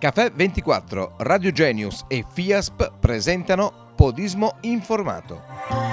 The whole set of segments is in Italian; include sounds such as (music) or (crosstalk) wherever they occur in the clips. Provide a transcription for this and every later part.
Caffè 24, Radio Genius e FIASP presentano Podismo Informato.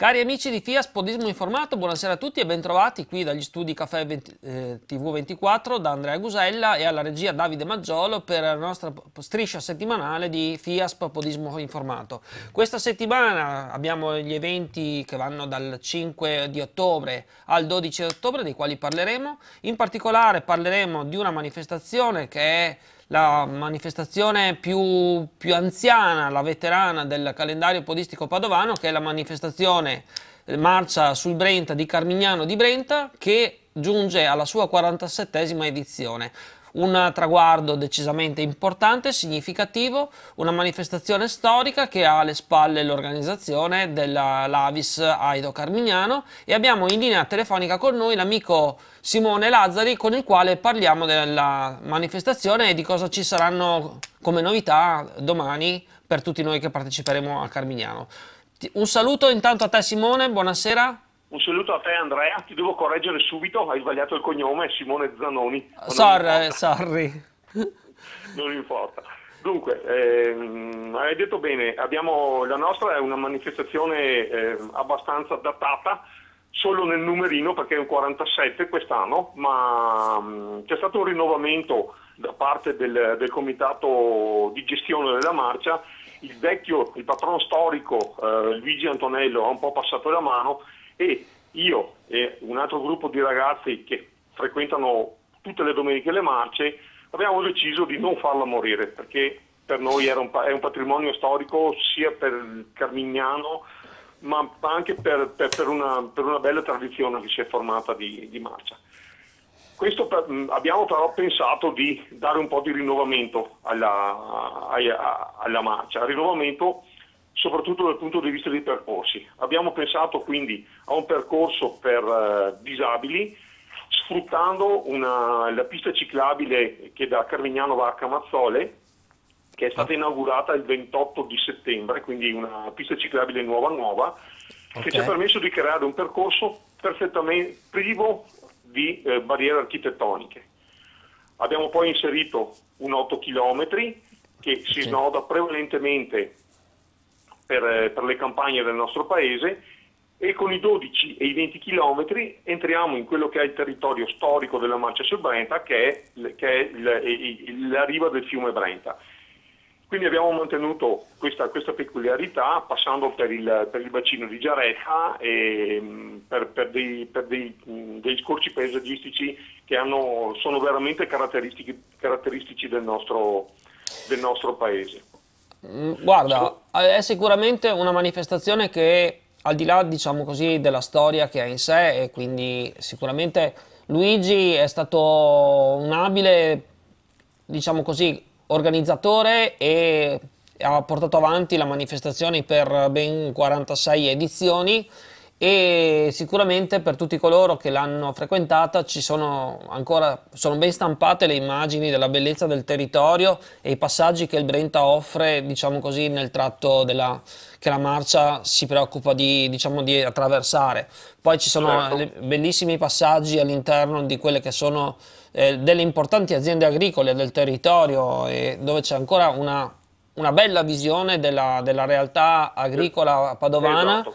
Cari amici di FIAS Podismo Informato, buonasera a tutti e bentrovati qui dagli studi Caffè 20, eh, TV24 da Andrea Gusella e alla regia Davide Maggiolo per la nostra striscia settimanale di FIAS Podismo Informato. Questa settimana abbiamo gli eventi che vanno dal 5 di ottobre al 12 di ottobre dei quali parleremo. In particolare parleremo di una manifestazione che è la manifestazione più, più anziana, la veterana del calendario podistico padovano, che è la manifestazione eh, Marcia sul Brenta di Carmignano di Brenta, che giunge alla sua 47esima edizione un traguardo decisamente importante, significativo, una manifestazione storica che ha alle spalle l'organizzazione dell'Avis Aido Carmignano e abbiamo in linea telefonica con noi l'amico Simone Lazzari con il quale parliamo della manifestazione e di cosa ci saranno come novità domani per tutti noi che parteciperemo a Carmignano. Un saluto intanto a te Simone, buonasera. Un saluto a te Andrea, ti devo correggere subito, hai sbagliato il cognome, Simone Zanoni. Sorry, eh, sorry. (laughs) non importa. Dunque, ehm, hai detto bene, abbiamo, la nostra è una manifestazione eh, abbastanza datata, solo nel numerino perché è un 47 quest'anno, ma c'è stato un rinnovamento da parte del, del, comitato di gestione della marcia, il vecchio, il patrono storico eh, Luigi Antonello ha un po' passato la mano e io e un altro gruppo di ragazzi che frequentano tutte le domeniche le marce abbiamo deciso di non farla morire perché per noi un, è un patrimonio storico sia per il Carmignano ma anche per, per, per, una, per una, bella tradizione che si è formata di, di marcia. abbiamo però pensato di dare un po' di rinnovamento alla, alla, alla marcia, rinnovamento soprattutto dal punto di vista dei percorsi. Abbiamo pensato quindi a un percorso per eh, disabili sfruttando una, la pista ciclabile che da Carmignano va a Camazzole, che è stata ah. inaugurata il 28 di settembre, quindi una pista ciclabile nuova nuova, okay. che ci ha permesso di creare un percorso perfettamente privo di eh, barriere architettoniche. Abbiamo poi inserito un 8 km che si snoda prevalentemente per, eh, per le campagne del nostro paese e con i 12 e i 20 km entriamo in quello che è il territorio storico della Marcia sul Brenta, che è, che è il, la riva del fiume Brenta. Quindi abbiamo mantenuto questa, questa peculiarità passando per il, per il, bacino di Giaretta e mm, per, per, dei, per dei, mm, dei, scorci paesaggistici che hanno, sono veramente caratteristici del nostro, del nostro paese. Mm, guarda, eh, è sicuramente una manifestazione che al di là, diciamo così, della storia che ha in sé e quindi sicuramente Luigi è stato un abile, diciamo così, organizzatore e ha portato avanti la manifestazione per ben 46 edizioni e sicuramente per tutti coloro che l'hanno frequentata ci sono ancora sono ben stampate le immagini della bellezza del territorio e i passaggi che il Brenta offre diciamo così nel tratto della, che la marcia si preoccupa di, diciamo, di attraversare poi ci sono certo. bellissimi passaggi all'interno di quelle che sono eh, delle importanti aziende agricole del territorio dove c'è ancora una, una, bella visione della, della realtà agricola padovana esatto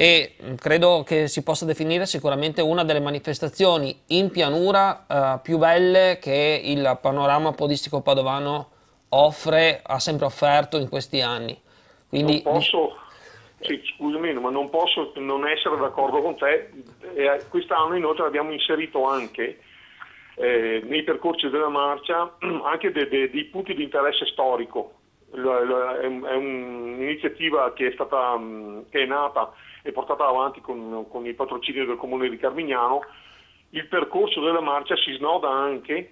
e mm, credo che si possa definire sicuramente una delle manifestazioni in pianura eh, più belle che il panorama podistico padovano offre, ha sempre offerto in questi anni. Quindi, non posso, sì, scusami, ma non posso non essere d'accordo con te. Eh, quest'anno inoltre abbiamo inserito anche eh, nei percorsi della marcia (clears throat) anche dei de, de punti di interesse storico. L, l, è un, un'iniziativa che è, stata, mm, che è nata e portata avanti con, con il patrocinio del comune di Carmignano, il percorso della marcia si snoda anche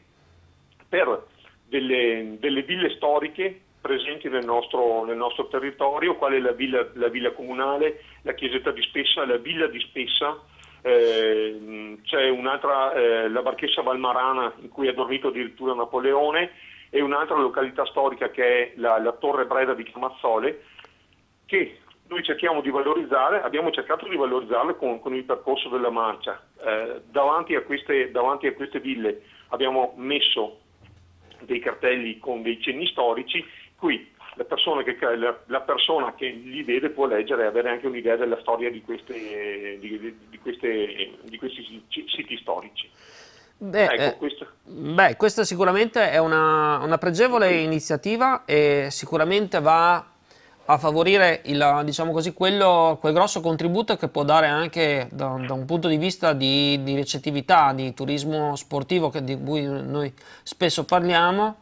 per delle, delle ville storiche presenti nel nostro, nel nostro territorio, quale la villa, la villa, comunale, la chiesetta di Spessa, la villa di Spessa, eh, c'è un'altra, eh, la barchessa Valmarana in cui ha dormito addirittura Napoleone e un'altra località storica che è la, la Torre Breda di Camazzole, che noi cerchiamo di valorizzare, abbiamo cercato di valorizzarle con, con il percorso della marcia. Eh, davanti, a queste, davanti, a queste, ville abbiamo messo dei cartelli con dei cenni storici, qui la persona che, la, la persona che li vede può leggere e avere anche un'idea della storia di, queste, di, di, queste, di questi siti storici. Beh, ecco, eh, questo. beh, questa sicuramente è una, una pregevole sì. iniziativa e sicuramente va a favorire il, diciamo così, quello, quel grosso contributo che può dare anche da, da un punto di vista di, di, recettività, di turismo sportivo che, di cui noi spesso parliamo.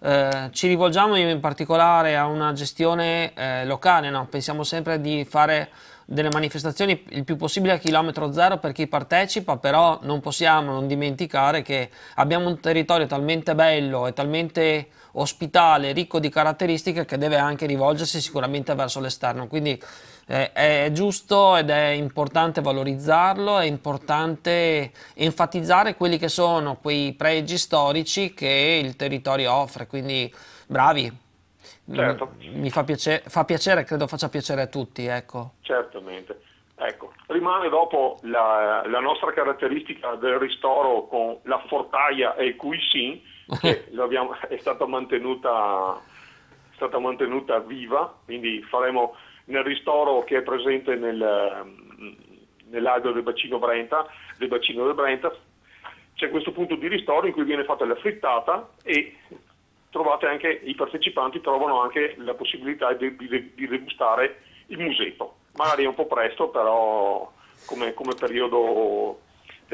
Eh, ci rivolgiamo in particolare a una gestione eh, locale, no? pensiamo sempre di fare delle manifestazioni il più possibile a chilometro zero per chi partecipa, però non possiamo non dimenticare che abbiamo un territorio talmente bello e talmente ospitale, ricco di caratteristiche che deve anche rivolgersi sicuramente verso l'esterno. Quindi eh, è giusto ed è importante valorizzarlo, è importante enfatizzare quelli che sono quei pregi storici che il territorio offre. Quindi bravi, Certo. mi fa piacere, fa piacere, credo faccia piacere a tutti. Ecco. Certamente. Ecco. Rimane dopo la, la, nostra caratteristica del ristoro con la fortaia e il cuissin, che abbiamo, (laughs) è, stata mantenuta, è stata mantenuta viva, quindi faremo nel ristoro che è presente nel, nell'albero del bacino Brenta, del bacino del Brenta, c'è questo punto di ristoro in cui viene fatta la frittata e anche, i partecipanti trovano anche la possibilità di, di, di degustare il musetto. Magari è un po' presto, però come, come periodo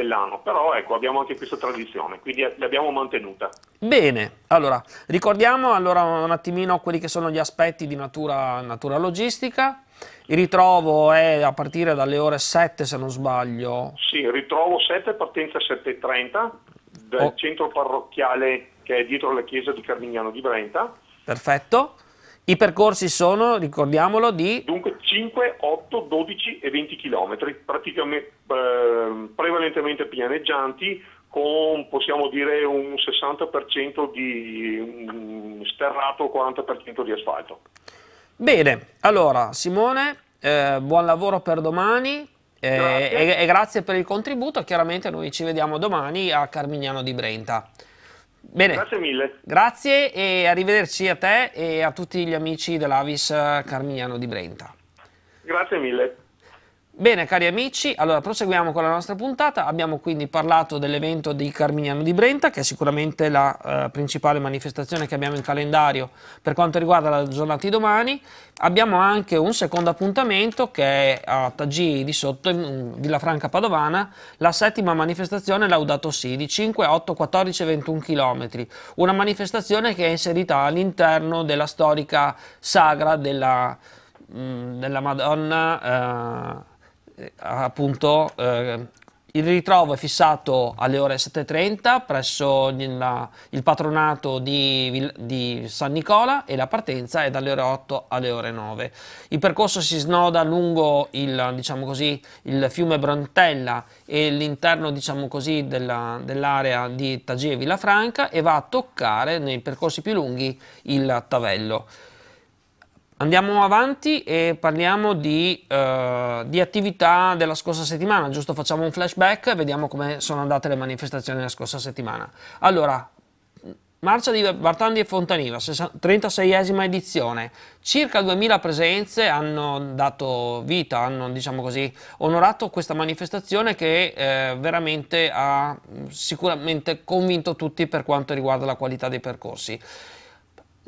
Castellano, però ecco, abbiamo anche questa tradizione, quindi l'abbiamo mantenuta. Bene, allora ricordiamo allora un attimino quelli che sono gli aspetti di natura, natura logistica. Il ritrovo è a partire dalle ore 7 se non sbaglio. Sì, ritrovo 7, partenza 7.30 dal oh. centro parrocchiale che è dietro la chiesa di Carmignano di Brenta. Perfetto i percorsi sono, ricordiamolo, di... Dunque 5, 8, 12 e 20 km, praticamente, eh, prevalentemente pianeggianti, con possiamo dire un 60% di mm, sterrato, 40% di asfalto. Bene, allora Simone, eh, buon lavoro per domani eh, grazie. E, e grazie per il contributo. Chiaramente noi ci vediamo domani a Carmignano di Brenta. Bene. Grazie mille. Grazie e arrivederci a te e a tutti gli amici dell'Avis Carmignano di Brenta. Grazie mille. Bene cari amici, allora proseguiamo con la nostra puntata, abbiamo quindi parlato dell'evento di Carmignano di Brenta che è sicuramente la eh, principale manifestazione che abbiamo in calendario per quanto riguarda la giornata di domani, abbiamo anche un secondo appuntamento che è a Taggi di sotto in Villa Franca Padovana, la settima manifestazione Laudato Si di 5, 8, 14 e 21 km, una manifestazione che è inserita all'interno della storica sagra della, mm, della Madonna... Eh, eh, appunto eh, il ritrovo è fissato alle ore 7.30 presso il, il patronato di, di, San Nicola e la partenza è dalle ore 8 alle ore 9. Il percorso si snoda lungo il, diciamo così, il fiume Brontella e l'interno diciamo dell'area di Tagie e Villafranca e va a toccare nei percorsi più lunghi il Tavello. Andiamo avanti e parliamo di, eh, di, attività della scorsa settimana, giusto facciamo un flashback e vediamo come sono andate le manifestazioni della scorsa settimana. Allora, marcia di Bartandi e Fontaniva, 36esima edizione, circa 2000 presenze hanno dato vita, hanno diciamo così, onorato questa manifestazione che eh, veramente ha mm, sicuramente convinto tutti per quanto riguarda la qualità dei percorsi.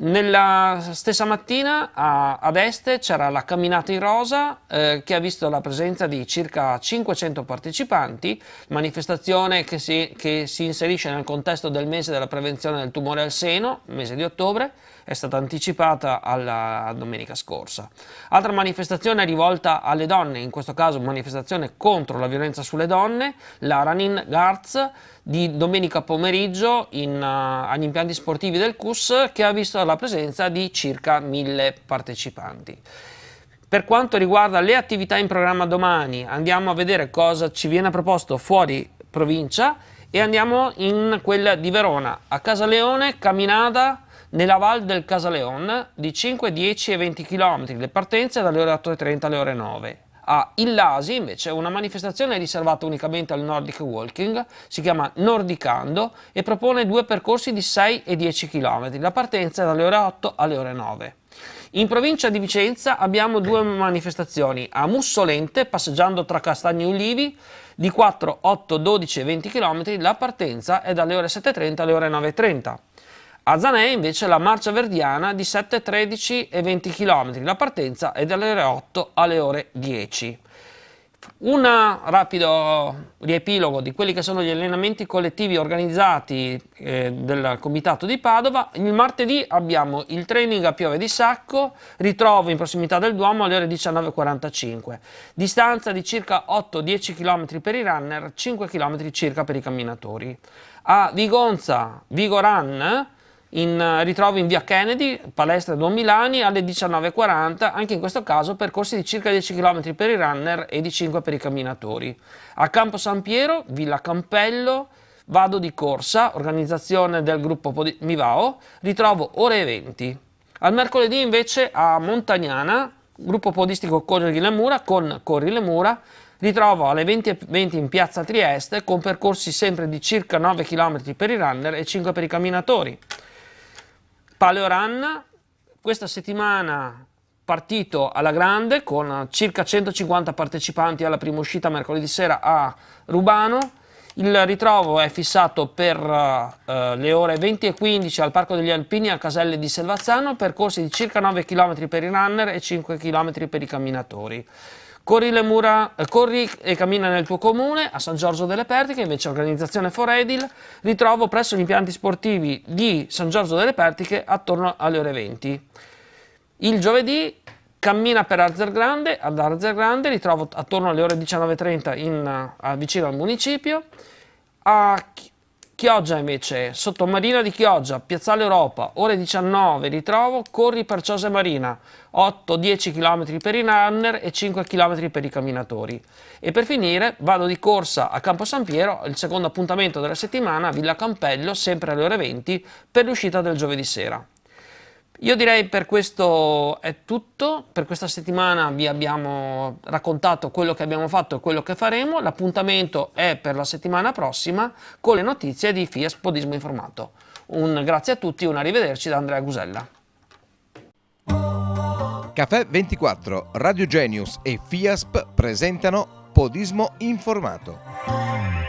Nella stessa mattina a, ad est c'era la camminata in rosa eh, che ha visto la presenza di circa 500 partecipanti, manifestazione che si, che si inserisce nel contesto del mese della prevenzione del tumore al seno, mese di ottobre, è stata anticipata alla domenica scorsa. Altra manifestazione è rivolta alle donne, in questo caso manifestazione contro la violenza sulle donne, la Ranin Garz di domenica pomeriggio in, uh, agli impianti sportivi del CUS che ha visto la presenza di circa mille partecipanti. Per quanto riguarda le attività in programma domani, andiamo a vedere cosa ci viene proposto fuori provincia e andiamo in quella di Verona, a Casaleone, Caminada, nella Val del Casaleon di 5, 10 e 20 km, le partenze dalle ore 8.30 alle ore 9. A Illasi invece una manifestazione riservata unicamente al Nordic Walking, si chiama Nordicando e propone due percorsi di 6 e 10 km, la partenza dalle ore 8 alle ore 9. In provincia di Vicenza abbiamo due manifestazioni, a Mussolente, passeggiando tra Castagni e Ulivi, di 4, 8, 12 e 20 km, la partenza è dalle ore 7.30 alle ore 9.30. A Zanè invece la marcia verdiana di 7,13 e 20 km, la partenza è dalle ore 8 alle ore 10. Un rapido riepilogo di quelli che sono gli allenamenti collettivi organizzati eh, del Comitato di Padova. Il martedì abbiamo il training a Piove di Sacco, ritrovo in prossimità del Duomo alle ore 19.45. Distanza di circa 8-10 km per i runner, 5 km circa per i camminatori. A Vigonza, Vigoran, in eh, ritrovo in via Kennedy, palestra Don Milani, alle 19.40, anche in questo caso percorsi di circa 10 km per i runner e di 5 per i camminatori. A Campo San Piero, Villa Campello, vado di corsa, organizzazione del gruppo Pod Mivao, ritrovo ore e 20. Al mercoledì invece a Montagnana, gruppo podistico Corri le Mura con Corri le Mura, ritrovo alle 20.20 in piazza Trieste con percorsi sempre di circa 9 km per i runner e 5 per i camminatori. Paleoran, questa settimana partito alla grande con circa 150 partecipanti alla prima uscita mercoledì sera a Rubano. Il ritrovo è fissato per uh, le ore 20 e 15 al Parco degli Alpini a Caselle di Selvazzano, percorsi di circa 9 km per i runner e 5 km per i camminatori. Corri, mura, eh, corri, e cammina nel tuo comune a San Giorgio delle Pertiche, invece organizzazione Foredil, ritrovo presso gli impianti sportivi di San Giorgio delle Pertiche attorno alle ore 20. Il giovedì cammina per Arzergrande, ad Arzergrande, ritrovo attorno alle ore 19.30 in, uh, vicino al municipio. A Chioggia invece, sottomarina di Chioggia, Piazzale Europa, ore 19 ritrovo, corri per Ciose Marina, 8-10 km per i runner e 5 km per i camminatori. E per finire vado di corsa a Campo San Piero, il secondo appuntamento della settimana, Villa Campello, sempre alle ore 20, per l'uscita del giovedì sera. Io direi per questo è tutto, per questa settimana vi abbiamo raccontato quello che abbiamo fatto e quello che faremo, l'appuntamento è per la settimana prossima con le notizie di FIAS Podismo Informato. Un grazie a tutti, un arrivederci da Andrea Gusella. Caffè 24, Radio Genius e FIASP presentano Podismo Informato.